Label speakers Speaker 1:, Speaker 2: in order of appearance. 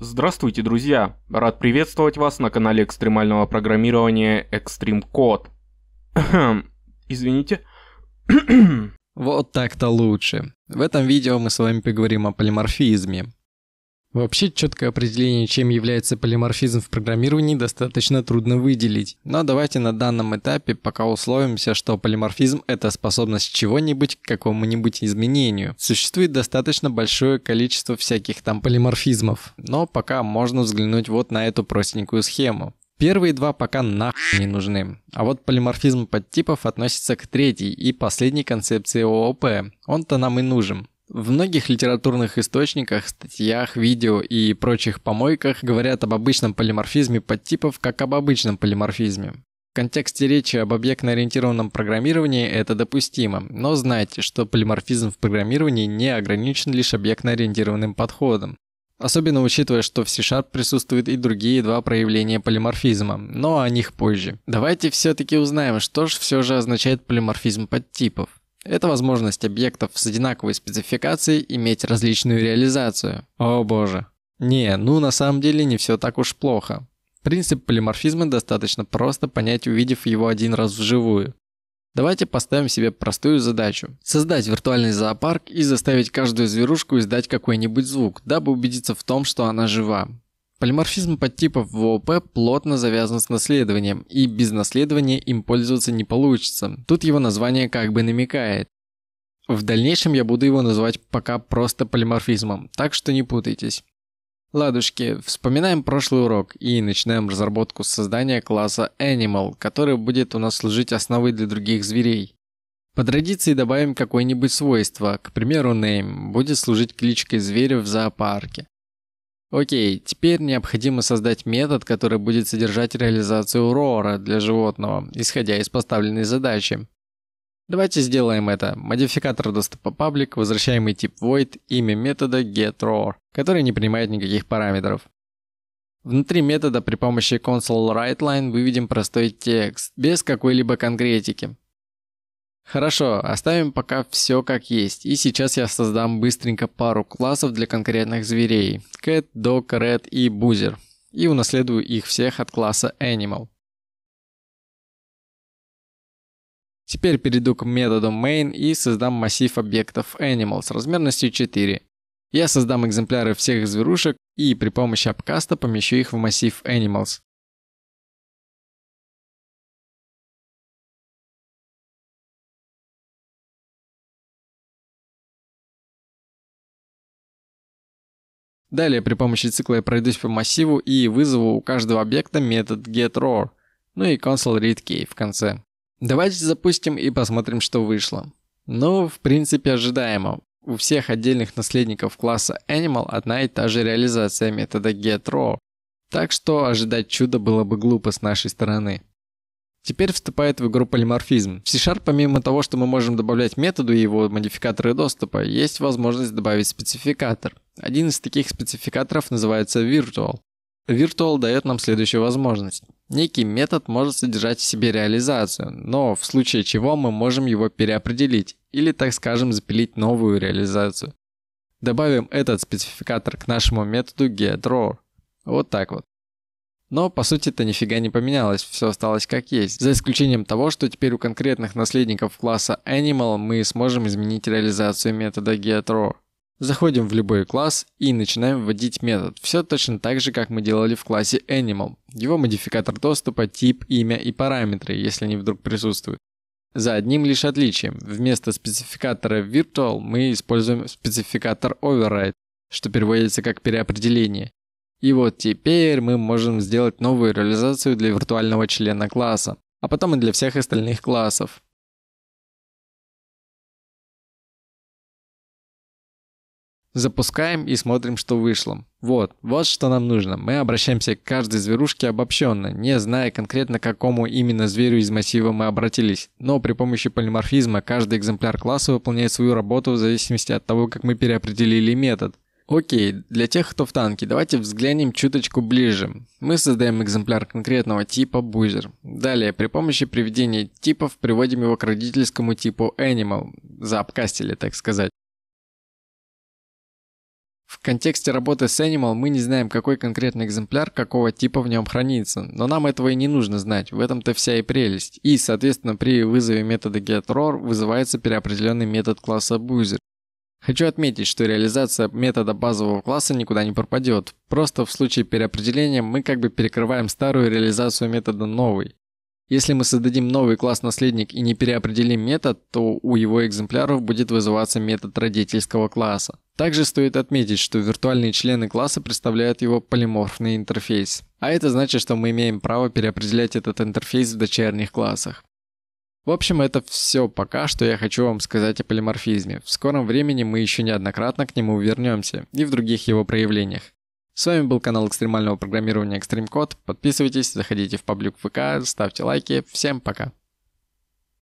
Speaker 1: Здравствуйте, друзья! Рад приветствовать вас на канале экстремального программирования Extreme Code. Извините. вот так-то лучше. В этом видео мы с вами поговорим о полиморфизме. Вообще четкое определение, чем является полиморфизм в программировании, достаточно трудно выделить. Но давайте на данном этапе пока условимся, что полиморфизм — это способность чего-нибудь к какому-нибудь изменению. Существует достаточно большое количество всяких там полиморфизмов, но пока можно взглянуть вот на эту простенькую схему. Первые два пока нахуй не нужны. А вот полиморфизм подтипов относится к третьей и последней концепции ООП. Он-то нам и нужен. В многих литературных источниках, статьях, видео и прочих помойках говорят об обычном полиморфизме подтипов как об обычном полиморфизме. В контексте речи об объектно-ориентированном программировании это допустимо, но знайте, что полиморфизм в программировании не ограничен лишь объектно-ориентированным подходом. Особенно учитывая, что в C-Sharp присутствуют и другие два проявления полиморфизма, но о них позже. Давайте все-таки узнаем, что же все же означает полиморфизм подтипов. Это возможность объектов с одинаковой спецификацией иметь различную реализацию. О боже. Не, ну на самом деле не все так уж плохо. Принцип полиморфизма достаточно просто понять, увидев его один раз вживую. Давайте поставим себе простую задачу. Создать виртуальный зоопарк и заставить каждую зверушку издать какой-нибудь звук, дабы убедиться в том, что она жива. Полиморфизм подтипов в ООП плотно завязан с наследованием, и без наследования им пользоваться не получится. Тут его название как бы намекает. В дальнейшем я буду его называть пока просто полиморфизмом, так что не путайтесь. Ладушки, вспоминаем прошлый урок и начинаем разработку создания класса Animal, который будет у нас служить основой для других зверей. По традиции добавим какое-нибудь свойство, к примеру, name будет служить кличкой зверя в зоопарке. Окей, теперь необходимо создать метод, который будет содержать реализацию ROR для животного, исходя из поставленной задачи. Давайте сделаем это. Модификатор доступа public, возвращаемый тип void, имя метода getRoar, который не принимает никаких параметров. Внутри метода при помощи console.WriteLine выведем простой текст, без какой-либо конкретики. Хорошо, оставим пока все как есть. И сейчас я создам быстренько пару классов для конкретных зверей. Cat, Dog, Red и Boozer. И унаследую их всех от класса Animal. Теперь перейду к методу main и создам массив объектов Animal с размерностью 4. Я создам экземпляры всех зверушек и при помощи апкаста помещу их в массив Animals. Далее при помощи цикла я пройдусь по массиву и вызову у каждого объекта метод getRow, ну и console в конце. Давайте запустим и посмотрим, что вышло. Ну, в принципе, ожидаемо. У всех отдельных наследников класса Animal одна и та же реализация метода getRow, так что ожидать чуда было бы глупо с нашей стороны. Теперь вступает в игру полиморфизм. В C-Sharp, помимо того, что мы можем добавлять методу и его модификаторы доступа, есть возможность добавить спецификатор. Один из таких спецификаторов называется virtual. Virtual дает нам следующую возможность. Некий метод может содержать в себе реализацию, но в случае чего мы можем его переопределить или, так скажем, запилить новую реализацию. Добавим этот спецификатор к нашему методу getRaw. Вот так вот. Но, по сути это нифига не поменялось, все осталось как есть. За исключением того, что теперь у конкретных наследников класса Animal мы сможем изменить реализацию метода GetRaw. Заходим в любой класс и начинаем вводить метод. Все точно так же, как мы делали в классе Animal. Его модификатор доступа, тип, имя и параметры, если они вдруг присутствуют. За одним лишь отличием. Вместо спецификатора virtual мы используем спецификатор override, что переводится как переопределение. И вот теперь мы можем сделать новую реализацию для виртуального члена класса, а потом и для всех остальных классов. Запускаем и смотрим, что вышло. Вот, вот что нам нужно. Мы обращаемся к каждой зверушке обобщенно, не зная конкретно к какому именно зверю из массива мы обратились. Но при помощи полиморфизма каждый экземпляр класса выполняет свою работу в зависимости от того, как мы переопределили метод. Окей, для тех, кто в танке, давайте взглянем чуточку ближе. Мы создаем экземпляр конкретного типа бузер. Далее, при помощи приведения типов приводим его к родительскому типу animal, заапкастили, так сказать. В контексте работы с Animal мы не знаем, какой конкретный экземпляр какого типа в нем хранится, но нам этого и не нужно знать, в этом-то вся и прелесть. И, соответственно, при вызове метода getRor вызывается переопределенный метод класса boozer. Хочу отметить, что реализация метода базового класса никуда не пропадет. Просто в случае переопределения мы как бы перекрываем старую реализацию метода новой. Если мы создадим новый класс наследник и не переопределим метод, то у его экземпляров будет вызываться метод родительского класса. Также стоит отметить, что виртуальные члены класса представляют его полиморфный интерфейс. А это значит, что мы имеем право переопределять этот интерфейс в дочерних классах. В общем, это все пока, что я хочу вам сказать о полиморфизме. В скором времени мы еще неоднократно к нему вернемся и в других его проявлениях. С вами был канал экстремального программирования Extreme Code. Подписывайтесь, заходите в паблик ВК, ставьте лайки. Всем пока!